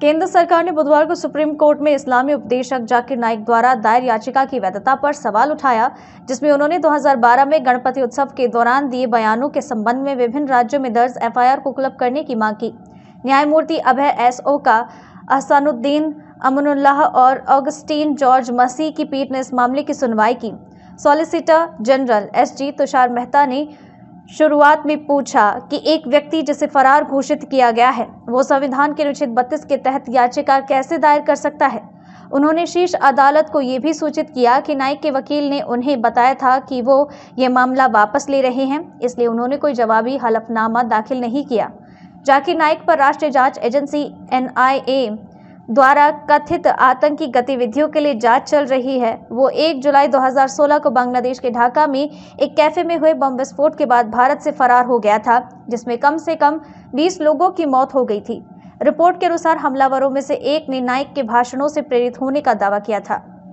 केंद्र सरकार ने बुधवार को सुप्रीम कोर्ट में इस्लामी उपदेशक जाकिर नाइक द्वारा दायर याचिका की वैधता पर सवाल उठाया जिसमें उन्होंने 2012 में गणपति उत्सव के दौरान दिए बयानों के संबंध में विभिन्न राज्यों में दर्ज एफआईआर को क्लब करने की मांग की न्यायमूर्ति अभय एस ओ का अहसानुद्दीन अमनुल्लाह और ऑगस्टीन जॉर्ज मसीह की पीठ ने इस मामले की सुनवाई की solicitor general S G Tushar Mehta ने शुरुआत में पूछा कि एक व्यक्ति जिसे फरार घोषित किया गया है वो संविधान के अनुच्छेद बत्तीस के तहत याचिका कैसे दायर कर सकता है उन्होंने शीर्ष अदालत को ये भी सूचित किया कि नाइक के वकील ने उन्हें बताया था कि वो ये मामला वापस ले रहे हैं इसलिए उन्होंने कोई जवाबी हलफनामा दाखिल नहीं किया जाकिर नाइक पर राष्ट्रीय जांच एजेंसी एन द्वारा कथित आतंकी गतिविधियों के लिए जांच चल रही है वो 1 जुलाई 2016 को बांग्लादेश के ढाका में एक कैफे में हुए बम विस्फोट के बाद भारत से फरार हो गया था जिसमें कम से कम 20 लोगों की मौत हो गई थी रिपोर्ट के अनुसार हमलावरों में से एक ने नायक के भाषणों से प्रेरित होने का दावा किया था